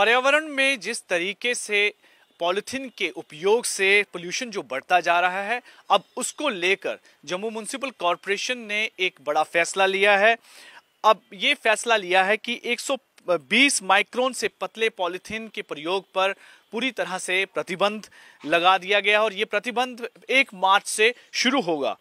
पर्यावरण में जिस तरीके से पॉलिथीन के उपयोग से पोल्यूशन जो बढ़ता जा रहा है अब उसको लेकर जम्मू म्यूनसिपल कॉरपोरेशन ने एक बड़ा फैसला लिया है अब ये फैसला लिया है कि 20 माइक्रोन से पतले पॉलिथीन के प्रयोग पर पूरी तरह से प्रतिबंध लगा दिया गया और ये प्रतिबंध एक मार्च से शुरू होगा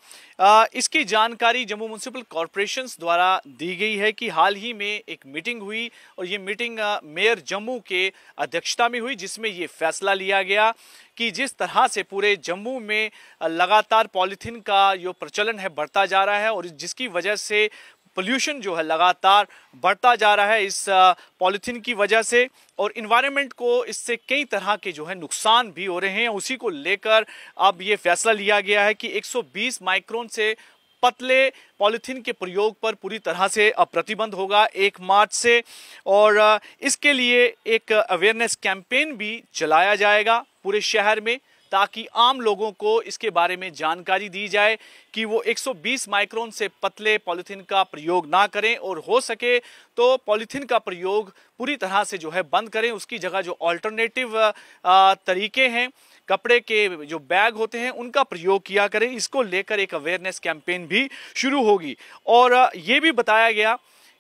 इसकी जानकारी जम्मू म्यूनसिपल कॉरपोरेशन द्वारा दी गई है कि हाल ही में एक मीटिंग हुई और ये मीटिंग मेयर जम्मू के अध्यक्षता में हुई जिसमें ये फैसला लिया गया कि जिस तरह से पूरे जम्मू में लगातार पॉलीथीन का जो प्रचलन है बढ़ता जा रहा है और जिसकी वजह से पोल्यूशन जो है लगातार बढ़ता जा रहा है इस पॉलीथीन की वजह से और इन्वायरमेंट को इससे कई तरह के जो है नुकसान भी हो रहे हैं उसी को लेकर अब ये फैसला लिया गया है कि 120 माइक्रोन से पतले पॉलीथीन के प्रयोग पर पूरी तरह से अब प्रतिबंध होगा एक मार्च से और इसके लिए एक अवेयरनेस कैंपेन भी चलाया जाएगा पूरे शहर में ताकि आम लोगों को इसके बारे में जानकारी दी जाए कि वो 120 माइक्रोन से पतले पॉलीथीन का प्रयोग ना करें और हो सके तो पॉलीथीन का प्रयोग पूरी तरह से जो है बंद करें उसकी जगह जो ऑल्टरनेटिव तरीके हैं कपड़े के जो बैग होते हैं उनका प्रयोग किया करें इसको लेकर एक अवेयरनेस कैंपेन भी शुरू होगी और ये भी बताया गया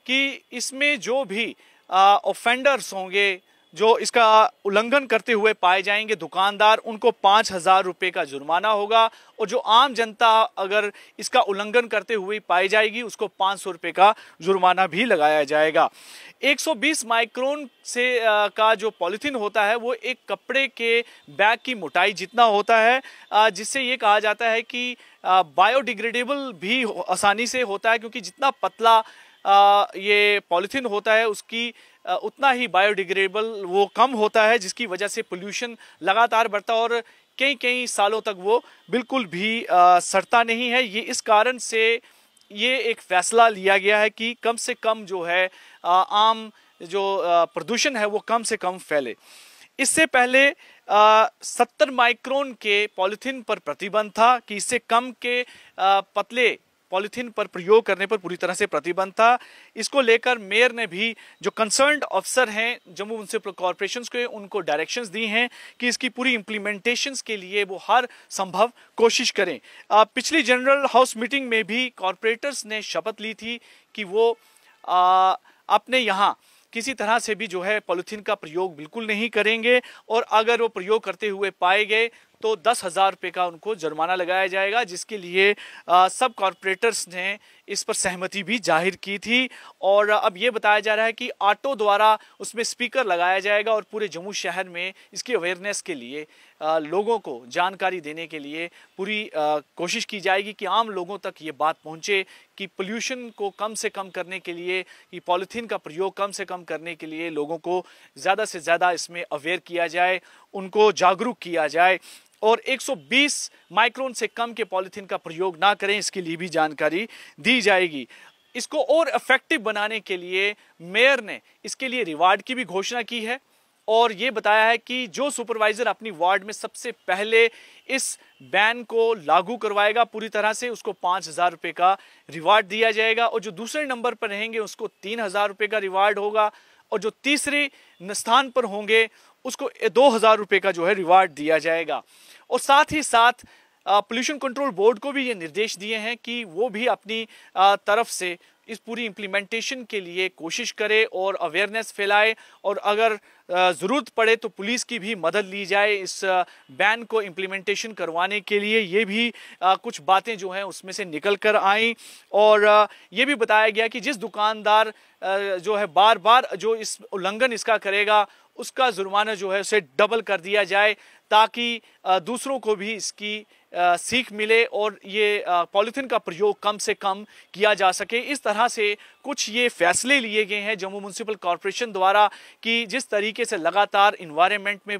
कि इसमें जो भी ऑफेंडर्स होंगे जो इसका उल्लंघन करते हुए पाए जाएंगे दुकानदार उनको पाँच हज़ार रुपये का जुर्माना होगा और जो आम जनता अगर इसका उल्लंघन करते हुए पाई जाएगी उसको पाँच सौ रुपये का जुर्माना भी लगाया जाएगा 120 माइक्रोन से आ, का जो पॉलीथीन होता है वो एक कपड़े के बैग की मोटाई जितना होता है जिससे ये कहा जाता है कि बायोडिग्रेडेबल भी आसानी से होता है क्योंकि जितना पतला ये पॉलीथीन होता है उसकी उतना ही बायोडिग्रेडेबल वो कम होता है जिसकी वजह से पोल्यूशन लगातार बढ़ता और कई कई सालों तक वो बिल्कुल भी सड़ता नहीं है ये इस कारण से ये एक फैसला लिया गया है कि कम से कम जो है आम जो प्रदूषण है वो कम से कम फैले इससे पहले सत्तर माइक्रोन के पॉलीथीन पर प्रतिबंध था कि इससे कम के आ, पतले पॉलिथीन पर प्रयोग करने पर पूरी तरह से प्रतिबंध था इसको लेकर मेयर ने भी जो कंसर्न अफसर हैं जम्मू म्यूनसिपल कॉरपोरेशन के उनको डायरेक्शंस दी हैं कि इसकी पूरी इम्प्लीमेंटेशन के लिए वो हर संभव कोशिश करें पिछली जनरल हाउस मीटिंग में भी कॉरपोरेटर्स ने शपथ ली थी कि वो आ, अपने यहाँ किसी तरह से भी जो है पॉलीथीन का प्रयोग बिल्कुल नहीं करेंगे और अगर वो प्रयोग करते हुए पाए गए तो दस हज़ार रुपये का उनको जुर्माना लगाया जाएगा जिसके लिए आ, सब कॉरपोरेटर्स ने इस पर सहमति भी जाहिर की थी और अब ये बताया जा रहा है कि ऑटो द्वारा उसमें स्पीकर लगाया जाएगा और पूरे जम्मू शहर में इसकी अवेयरनेस के लिए आ, लोगों को जानकारी देने के लिए पूरी आ, कोशिश की जाएगी कि आम लोगों तक ये बात पहुँचे कि पोल्यूशन को कम से कम करने के लिए कि पॉलीथीन का प्रयोग कम से कम करने के लिए लोगों को ज़्यादा से ज़्यादा इसमें अवेयर किया जाए उनको जागरूक किया जाए और 120 माइक्रोन से कम के पॉलीथीन का प्रयोग ना करें इसके लिए भी जानकारी दी जाएगी इसको और इफेक्टिव बनाने के लिए मेयर ने इसके लिए रिवार्ड की भी घोषणा की है और ये बताया है कि जो सुपरवाइज़र अपनी वार्ड में सबसे पहले इस बैन को लागू करवाएगा पूरी तरह से उसको पाँच हज़ार रुपये का रिवार्ड दिया जाएगा और जो दूसरे नंबर पर रहेंगे उसको तीन हज़ार रुपये का रिवार्ड होगा और जो तीसरे स्थान पर होंगे उसको दो हज़ार रुपये का जो है रिवार्ड दिया जाएगा और साथ ही साथ पोल्यूशन कंट्रोल बोर्ड को भी ये निर्देश दिए हैं कि वो भी अपनी तरफ से इस पूरी इम्प्लीमेंटेशन के लिए कोशिश करे और अवेयरनेस फैलाए और अगर ज़रूरत पड़े तो पुलिस की भी मदद ली जाए इस बैन को इम्प्लीमेंटेशन करवाने के लिए ये भी कुछ बातें जो हैं उसमें से निकल कर आईं और ये भी बताया गया कि जिस दुकानदार जो है बार बार जो इस उल्लंघन इसका करेगा उसका जुर्माना जो है उसे डबल कर दिया जाए ताकि दूसरों को भी इसकी सीख मिले और ये पॉलीथीन का प्रयोग कम से कम किया जा सके इस तरह से कुछ ये फैसले लिए गए हैं जम्मू म्यूनसिपल कॉरपोरेशन द्वारा कि जिस तरीके से लगातार इन्वायरमेंट में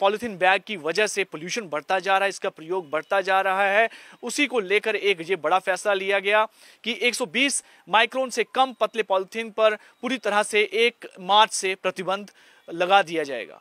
पॉलीथीन बैग की वजह से पोल्यूशन बढ़ता जा रहा है इसका प्रयोग बढ़ता जा रहा है उसी को लेकर एक ये बड़ा फैसला लिया गया कि एक माइक्रोन से कम पतले पॉलीथीन पर पूरी तरह से एक मार्च से प्रतिबंध लगा दिया जाएगा